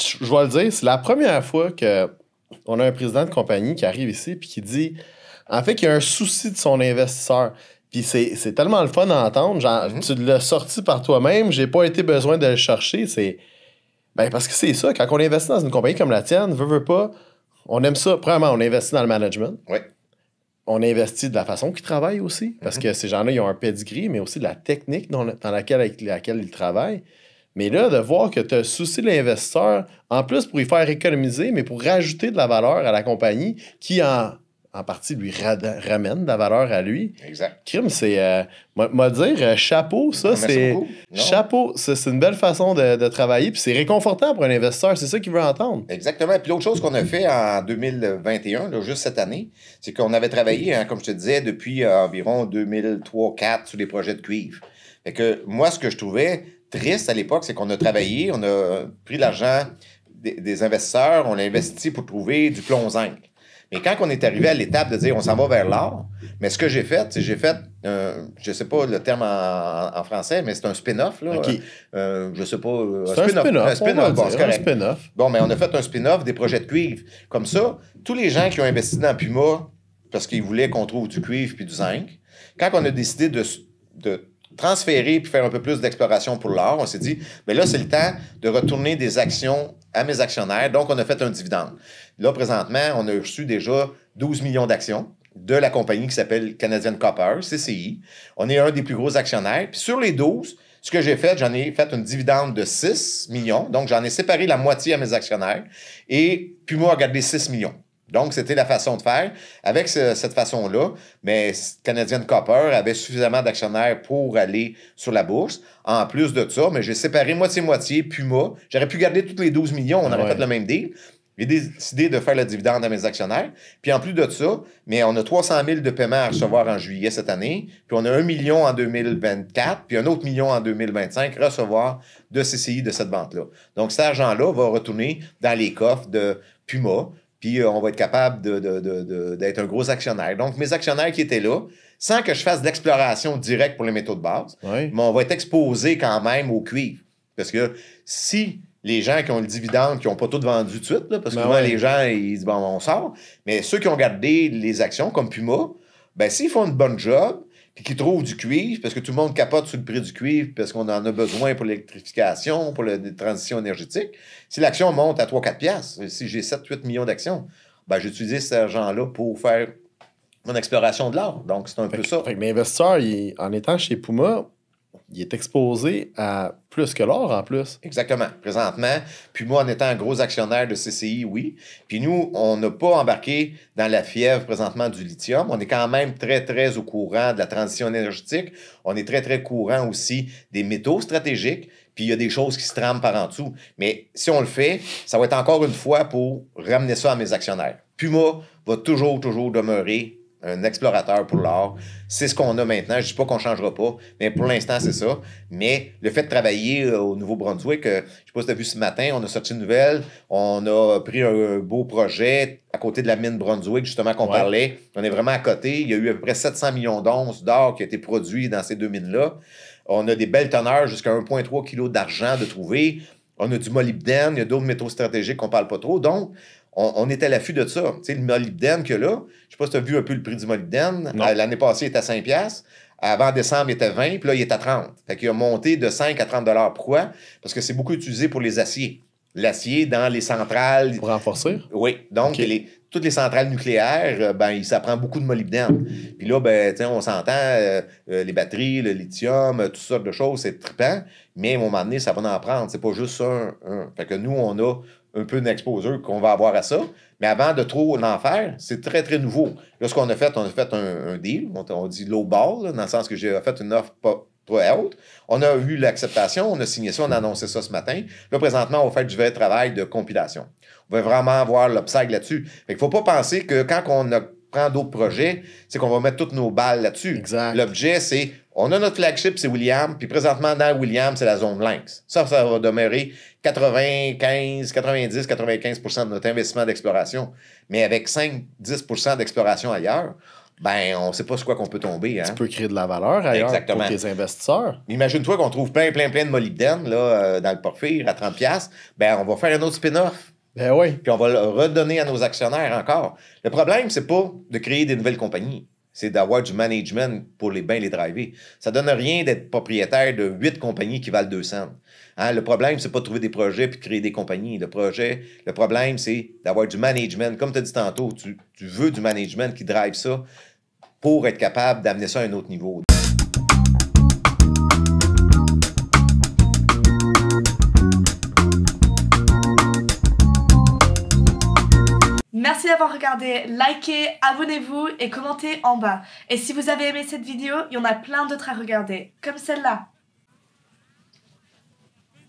je, dois vais le dire, c'est la première fois qu'on a un président de compagnie qui arrive ici et qui dit en fait qu'il y a un souci de son investisseur. Puis c'est tellement le fun d'entendre. Genre, mhm. Tu l'as sorti par toi-même, j'ai pas été besoin de le chercher. C'est ben, parce que c'est ça, quand on investit dans une compagnie comme la tienne, veut, veut pas, on aime ça. Premièrement, on investit dans le management. Oui. On investit de la façon qu'ils travaillent aussi, parce mhm. que ces gens-là, ils ont un pedigree, mais aussi de la technique dans, laquelle, avec laquelle ils travaillent. Mais là, de voir que tu as souci l'investisseur, en plus pour lui faire économiser, mais pour rajouter de la valeur à la compagnie qui en, en partie lui ramène de la valeur à lui. Exact. Crime, c'est. Euh, moi, dire, euh, chapeau, ça, c'est. Chapeau, c'est une belle façon de, travailler, puis c'est réconfortant pour un investisseur, c'est ça qu'il veut entendre. Exactement. Puis l'autre chose qu'on a fait en 2021, juste cette année, c'est qu'on avait travaillé, hein, comme je te disais, depuis euh, environ 2003-2004 sur des projets de cuivre. Fait que moi, ce que je trouvais triste à l'époque, c'est qu'on a travaillé, on a pris l'argent des, investisseurs, on l'a investi pour trouver du plomb zinc. Mais quand on est arrivé à l'étape de dire on s'en va vers l'or, mais ce que j'ai fait, c'est j'ai fait, je euh, je sais pas le terme en, français, mais c'est un spin-off. Là, okay. Euh, je sais pas. Euh, un spin-off. Un spin-off. Bon, mais on a fait un spin-off des projets de cuivre. Comme ça, tous les gens qui ont investi dans Puma parce qu'ils voulaient qu'on trouve du cuivre puis du zinc, quand on a décidé de transférer puis faire un peu plus d'exploration pour l'or, on s'est dit, mais ben là, c'est le temps de retourner des actions à mes actionnaires. Donc, on a fait un dividende. Là, présentement, on a reçu déjà 12 millions d'actions de la compagnie qui s'appelle Canadian Copper, CCI. On est un des plus gros actionnaires. Puis sur les 12, ce que j'ai fait, j'en ai fait une dividende de 6 millions. Donc, j'en ai séparé la moitié à mes actionnaires. Et puis moi, a gardé 6 millions. Donc, c'était la façon de faire. Avec cette façon-là, mais Canadian Copper avait suffisamment d'actionnaires pour aller sur la bourse. En plus de ça, mais j'ai séparé moitié-moitié Puma. J'aurais pu garder tous les 12 millions, on aurait fait le même deal. J'ai décidé de faire le dividende à mes actionnaires. Puis en plus de ça, mais on a 300 000 de paiements à recevoir en juillet cette année. Puis on a 1 million en 2024, puis un autre million en 2025 recevoir de CCI de cette vente-là. Donc cet argent-là va retourner dans les coffres de Puma puis euh, on va être capable d'être un gros actionnaire. Donc, mes actionnaires qui étaient là, sans que je fasse d'exploration directe pour les métaux de base, mais on va être exposé quand même au cuivre. Parce que si les gens qui ont le dividende, qui n'ont pas tout vendu de suite, parce que ben souvent, les gens, ils disent, bon, on sort, mais ceux qui ont gardé les actions, comme Puma, ben s'ils font une bonne job, puis qui trouvent du cuivre, parce que tout le monde capote sur le prix du cuivre, parce qu'on en a besoin pour l'électrification, pour la transition énergétique. Si l'action monte à 3-4 piastres, si j'ai 7-8 millions d'actions, ben, j'utilise cet argent-là pour faire mon exploration de l'or Donc, c'est un peu ça. Fait que mes en étant chez Puma, il est exposé à plus que l'or en plus. Exactement, présentement. Puis moi, en étant un gros actionnaire de CCI, oui. Puis nous, on n'a pas embarqué dans la fièvre présentement du lithium. On est quand même très, très au courant de la transition énergétique. On est très, très courant aussi des métaux stratégiques. Puis il y a des choses qui se trament par en dessous. Mais si on le fait, ça va être encore une fois pour ramener ça à mes actionnaires. Puma va toujours, toujours demeurer un explorateur pour l'or, C'est ce qu'on a maintenant. Je dis pas qu'on changera pas, mais pour l'instant, c'est ça. Mais le fait de travailler euh, au Nouveau-Brunswick, euh, je sais pas si tu as vu ce matin, on a sorti une nouvelle, on a pris un beau projet à côté de la mine Brunswick, justement, qu'on parlait. On est vraiment à côté. Il y a eu à peu près 700 millions d'onces d'or qui a été produit dans ces deux mines-là. On a des belles teneurs jusqu'à 1,3 kg d'argent de trouver. On a du molybdène, il y a d'autres métaux stratégiques qu'on parle pas trop. Donc, on, est à l'affût de ça. Tu sais, le molybdène que là, je ne sais pas si tu as vu un peu le prix du molybdène. Euh, l'année passée, il était à 5 Avant décembre, il était à 20, puis là, il est à 30. Fait qu'il a monté de 5 à 30 Pourquoi? Parce que c'est beaucoup utilisé pour les aciers. L'acier dans les centrales. Pour renforcer? Oui. Donc, toutes les centrales nucléaires, euh, ben, ça prend beaucoup de molybdène. Puis là, ben, on s'entend, euh, les batteries, le lithium, toutes sortes de choses, c'est trippant, mais à un moment donné, ça va en prendre. C'est pas juste ça. Fait que nous, on a un peu une qu'on va avoir à ça. Mais avant de trop en faire, c'est très, très nouveau. Là, ce qu'on a fait, on a fait un, deal, on, dit low ball, dans le sens que j'ai fait une offre pas, trop haute. On a eu l'acceptation, on a signé ça, on a annoncé ça ce matin. Là, présentement, on va faire du vrai travail de compilation. On va vraiment avoir l'obstacle là-dessus. Il ne faut pas penser que quand on a d'autres projets, c'est qu'on va mettre toutes nos balles là-dessus. L'objet, c'est on a notre flagship, c'est William, puis présentement, dans William, c'est la zone Lynx. Ça, ça va demeurer 95, 90, 95 de notre investissement d'exploration. Mais avec 5, 10 d'exploration ailleurs, ben, on ne sait pas sur quoi qu'on peut tomber. Hein? Tu peux créer de la valeur ailleurs pour tes investisseurs. Imagine-toi qu'on trouve plein, plein, plein de molybdène là, euh, dans le porphyre à 30$. Ben, on va faire un autre spin-off ben oui. Puis on va le redonner à nos actionnaires encore. Le problème, c'est pas de créer des nouvelles compagnies. C'est d'avoir du management pour les les driver. Ça donne rien d'être propriétaire de huit compagnies qui valent 200. Hein, le problème, c'est pas de trouver des projets puis de créer des compagnies. Le projet, le problème, c'est d'avoir du management. Comme tu as dit tantôt, tu, tu veux du management qui drive ça pour être capable d'amener ça à un autre niveau. Merci d'avoir regardé, likez, abonnez-vous et commentez en bas. Et si vous avez aimé cette vidéo, il y en a plein d'autres à regarder, comme celle-là.